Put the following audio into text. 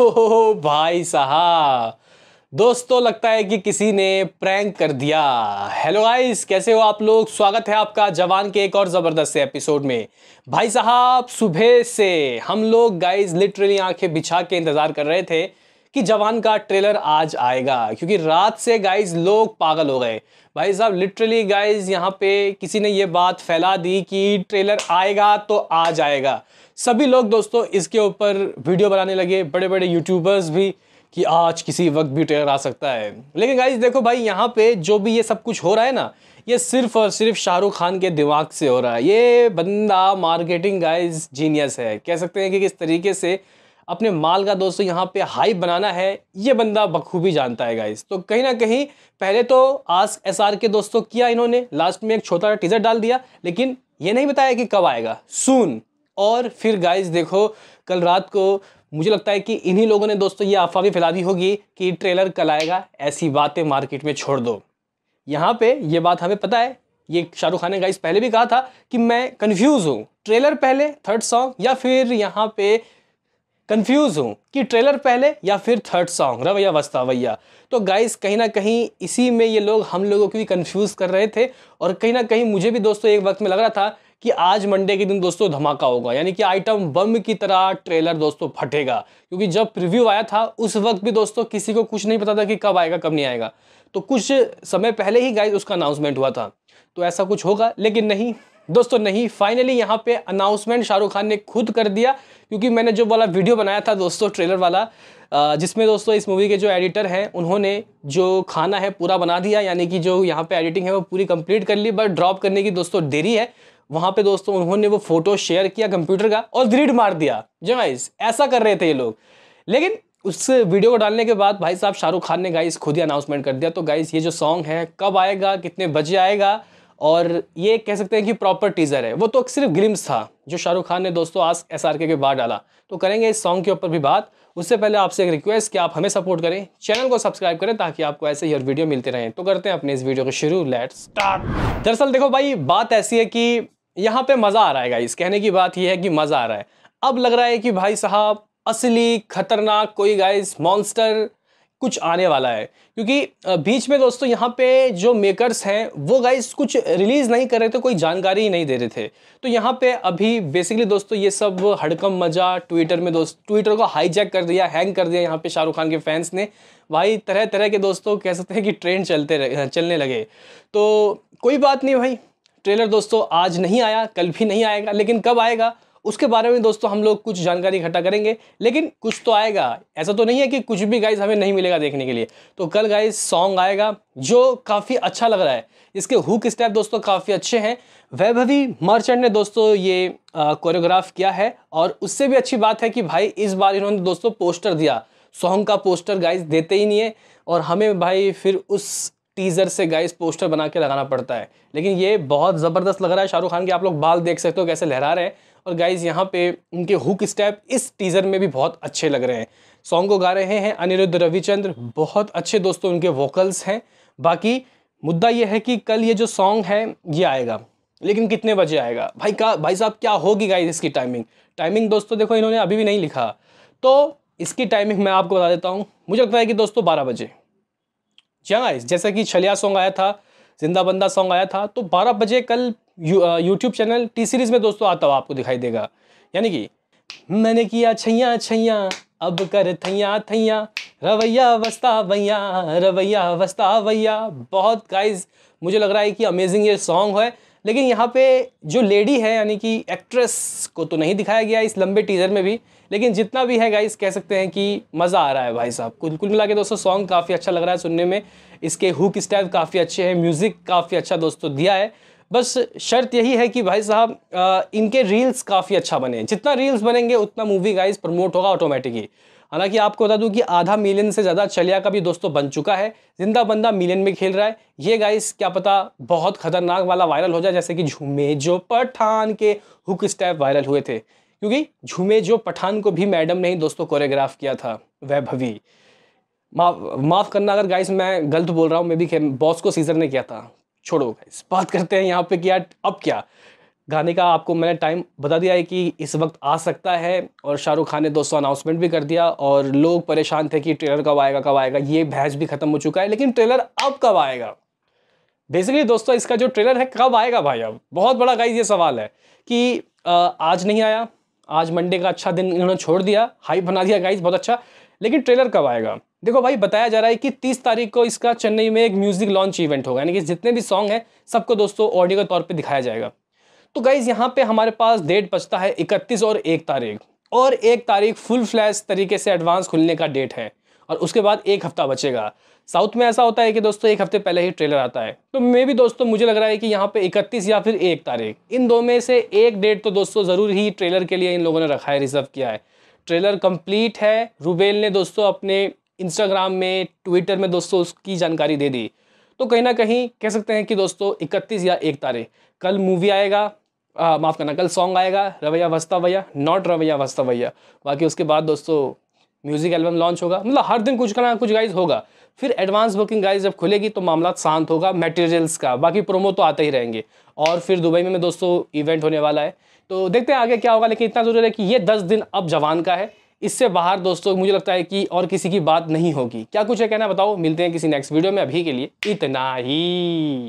ओहो भाई साहब दोस्तों लगता है कि किसी ने प्रैंक कर दिया हेलो गाइस कैसे हो आप लोग स्वागत है आपका जवान के एक और ज़बरदस्त एपिसोड में भाई साहब सुबह से हम लोग गाइस लिटरली आंखें बिछा के इंतज़ार कर रहे थे कि जवान का ट्रेलर आज आएगा क्योंकि रात से गाइज लोग पागल हो गए भाई साहब लिटरली गाइज यहाँ पे किसी ने ये बात फैला दी कि ट्रेलर आएगा तो आज आएगा सभी लोग दोस्तों इसके ऊपर वीडियो बनाने लगे बड़े बड़े यूट्यूबर्स भी कि आज किसी वक्त भी ट्रेलर आ सकता है लेकिन गाइज देखो भाई यहाँ पे जो भी ये सब कुछ हो रहा है ना ये सिर्फ और सिर्फ शाहरुख खान के दिमाग से हो रहा है ये बंदा मार्केटिंग गाइज जीनियस है कह सकते हैं कि किस तरीके से अपने माल का दोस्तों यहाँ पे हाइप बनाना है ये बंदा बखूबी जानता है गाइज तो कहीं ना कहीं पहले तो आस एस के दोस्तों किया इन्होंने लास्ट में एक छोटा सा टीज़र डाल दिया लेकिन ये नहीं बताया कि कब आएगा सून और फिर गाइज देखो कल रात को मुझे लगता है कि इन्हीं लोगों ने दोस्तों ये अफवाह भी फैला दी होगी कि ट्रेलर कल आएगा ऐसी बातें मार्केट में छोड़ दो यहाँ पे ये बात हमें पता है ये शाहरुख खान ने गाइस पहले भी कहा था कि मैं कन्फ्यूज़ हूँ ट्रेलर पहले थर्ड सॉन्ग या फिर यहाँ पे कंफ्यूज हूँ कि ट्रेलर पहले या फिर थर्ड सॉन्ग रवैया वस्ता वैया तो गाइस कहीं ना कहीं इसी में ये लोग हम लोगों को भी कंफ्यूज कर रहे थे और कहीं ना कहीं मुझे भी दोस्तों एक वक्त में लग रहा था कि आज मंडे के दिन दोस्तों धमाका होगा यानी कि आइटम बम की तरह ट्रेलर दोस्तों फटेगा क्योंकि जब प्रिव्यू आया था उस वक्त भी दोस्तों किसी को कुछ नहीं पता था कि कब आएगा कब नहीं आएगा तो कुछ समय पहले ही गाइज उसका अनाउंसमेंट हुआ था तो ऐसा कुछ होगा लेकिन नहीं दोस्तों नहीं फाइनली यहाँ पे अनाउंसमेंट शाहरुख खान ने खुद कर दिया क्योंकि मैंने जो वाला वीडियो बनाया था दोस्तों ट्रेलर वाला जिसमें दोस्तों इस मूवी के जो एडिटर हैं उन्होंने जो खाना है पूरा बना दिया यानी कि जो यहाँ पे एडिटिंग है वो पूरी कंप्लीट कर ली बट ड्रॉप करने की दोस्तों देरी है वहाँ पे दोस्तों उन्होंने वो फोटो शेयर किया कंप्यूटर का और डिलीट मार दिया जमाइस ऐसा कर रहे थे ये लोग लेकिन उस वीडियो को डालने के बाद भाई साहब शाहरुख खान ने गाइस खुद ही अनाउंसमेंट कर दिया तो गाइस ये जो सॉन्ग है कब आएगा कितने बजे आएगा और ये कह सकते हैं कि प्रॉपर टीज़र है वो तो सिर्फ ग्रिम्स था जो शाहरुख खान ने दोस्तों आज एस आर के, बाहर डाला तो करेंगे इस सॉन्ग के ऊपर भी बात उससे पहले आपसे एक रिक्वेस्ट कि आप हमें सपोर्ट करें चैनल को सब्सक्राइब करें ताकि आपको ऐसे ही और वीडियो मिलते रहें तो करते हैं अपने इस वीडियो को शुरू लेट स्टार्ट दरअसल देखो भाई बात ऐसी है कि यहाँ पे मज़ा आ रहा है गाइस कहने की बात यह है कि मज़ा आ रहा है अब लग रहा है कि भाई साहब असली खतरनाक कोई गाइस मॉन्स्टर कुछ आने वाला है क्योंकि बीच में दोस्तों यहाँ पे जो मेकर्स हैं वो गाइस कुछ रिलीज़ नहीं कर रहे थे कोई जानकारी ही नहीं दे रहे थे तो यहाँ पे अभी बेसिकली दोस्तों ये सब हड़कम मजा ट्विटर में दोस्त ट्विटर को हाईजैक कर दिया हैंग कर दिया यहाँ पे शाहरुख खान के फैंस ने भाई तरह तरह के दोस्तों कह सकते हैं कि ट्रेंड चलते चलने लगे तो कोई बात नहीं भाई ट्रेलर दोस्तों आज नहीं आया कल भी नहीं आएगा लेकिन कब आएगा उसके बारे में दोस्तों हम लोग कुछ जानकारी इकट्ठा करेंगे लेकिन कुछ तो आएगा ऐसा तो नहीं है कि कुछ भी गाइज हमें नहीं मिलेगा देखने के लिए तो कल गाइज सॉन्ग आएगा जो काफ़ी अच्छा लग रहा है इसके हुक स्टेप दोस्तों काफ़ी अच्छे हैं वैभवी मर्चेंट ने दोस्तों ये कोरियोग्राफ किया है और उससे भी अच्छी बात है कि भाई इस बार इन्होंने दोस्तों पोस्टर दिया सॉन्ग का पोस्टर गाइज देते ही नहीं है और हमें भाई फिर उस टीज़र से गाइस पोस्टर बना के लगाना पड़ता है लेकिन ये बहुत ज़बरदस्त लग रहा है शाहरुख खान के आप लोग बाल देख सकते हो कैसे लहरा रहे हैं और गाइज यहाँ पे उनके हुक स्टेप इस टीज़र में भी बहुत अच्छे लग रहे हैं सॉन्ग को गा रहे हैं अनिरुद्ध रविचंद्र बहुत अच्छे दोस्तों उनके वोकल्स हैं बाकी मुद्दा यह है कि कल ये जो सॉन्ग है ये आएगा लेकिन कितने बजे आएगा भाई का भाई साहब क्या होगी गाइज इसकी टाइमिंग टाइमिंग दोस्तों देखो इन्होंने अभी भी नहीं लिखा तो इसकी टाइमिंग मैं आपको बता देता हूँ मुझे लगता है कि दोस्तों बारह बजे जी हाँ गाइज जैसा कि छलिया सॉन्ग आया था जिंदा बंदा सॉन्ग आया था तो बारह बजे कल यूट्यूब चैनल टी सीरीज में दोस्तों आता हुआ आपको दिखाई देगा यानी कि मैंने किया छैया छैया अब कर थैया थैया रवैया वस्ता वैया रवैया वस्ता वैया बहुत गाइज मुझे लग रहा है कि अमेजिंग ये सॉन्ग है लेकिन यहाँ पे जो लेडी है यानी कि एक्ट्रेस को तो नहीं दिखाया गया इस लंबे टीजर में भी लेकिन जितना भी है गाइस कह सकते हैं कि मज़ा आ रहा है भाई साहब कुल कुल मिला के दोस्तों सॉन्ग काफ़ी अच्छा लग रहा है सुनने में इसके हुक स्टाइल काफ़ी अच्छे हैं म्यूज़िक काफ़ी अच्छा दोस्तों दिया है बस शर्त यही है कि भाई साहब इनके रील्स काफ़ी अच्छा बने जितना रील्स बनेंगे उतना मूवी गाइज प्रमोट होगा ऑटोमेटिकली हालांकि आपको बता दूं कि आधा मिलियन से ज़्यादा चलिया का भी दोस्तों बन चुका है जिंदा बंदा मिलियन में खेल रहा है ये गाइस क्या पता बहुत खतरनाक वाला वायरल हो जाए जैसे कि झूमे जो पठान के हुक स्टेप वायरल हुए थे क्योंकि झूमे जो पठान को भी मैडम ने ही दोस्तों कोरियोग्राफ किया था वैभवी माफ माफ़ करना अगर गाइस मैं गलत बोल रहा हूँ मे बी बॉस को सीजर ने किया था छोड़ो गाइस बात करते हैं यहाँ पे कि यार अब क्या गाने का आपको मैंने टाइम बता दिया है कि इस वक्त आ सकता है और शाहरुख खान ने दोस्तों अनाउंसमेंट भी कर दिया और लोग परेशान थे कि ट्रेलर कब आएगा कब आएगा ये बहस भी खत्म हो चुका है लेकिन ट्रेलर अब कब आएगा बेसिकली दोस्तों इसका जो ट्रेलर है कब आएगा भाई अब बहुत बड़ा गाइज ये सवाल है कि आज नहीं आया आज मंडे का अच्छा दिन इन्होंने छोड़ दिया हाइप बना दिया गाइज बहुत अच्छा लेकिन ट्रेलर कब आएगा देखो भाई बताया जा रहा है कि 30 तारीख को इसका चेन्नई में एक म्यूजिक लॉन्च इवेंट होगा यानी कि जितने भी सॉन्ग हैं सबको दोस्तों ऑडियो के तौर पे दिखाया जाएगा तो गाइज यहाँ पे हमारे पास डेट बचता है 31 और एक तारीख और एक तारीख फुल फ्लैश तरीके से एडवांस खुलने का डेट है और उसके बाद एक हफ्ता बचेगा साउथ में ऐसा होता है कि दोस्तों एक हफ्ते पहले ही ट्रेलर आता है तो मे भी दोस्तों मुझे लग रहा है कि यहाँ पे 31 या फिर एक तारीख इन दो में से एक डेट तो दोस्तों ज़रूर ही ट्रेलर के लिए इन लोगों ने रखा है रिजर्व किया है ट्रेलर कंप्लीट है रूबेल ने दोस्तों अपने इंस्टाग्राम में ट्विटर में दोस्तों उसकी जानकारी दे दी तो कहीं ना कहीं कह सकते हैं कि दोस्तों इकतीस या एक तारीख कल मूवी आएगा माफ़ करना कल सॉन्ग आएगा रवैया वस्ता भैया नॉट रवैया वस्ता भैया बाकी उसके बाद दोस्तों म्यूज़िक एल्बम लॉन्च होगा मतलब हर दिन कुछ ना कुछ गाइज होगा फिर एडवांस बुकिंग गाइज जब खुलेगी तो मामला शांत होगा मटेरियल्स का बाकी प्रोमो तो आते ही रहेंगे और फिर दुबई में, में दोस्तों इवेंट होने वाला है तो देखते हैं आगे क्या होगा लेकिन इतना ज़रूर है कि ये दस दिन अब जवान का है इससे बाहर दोस्तों मुझे लगता है कि और किसी की बात नहीं होगी क्या कुछ है कहना बताओ मिलते हैं किसी नेक्स्ट वीडियो में अभी के लिए इतना ही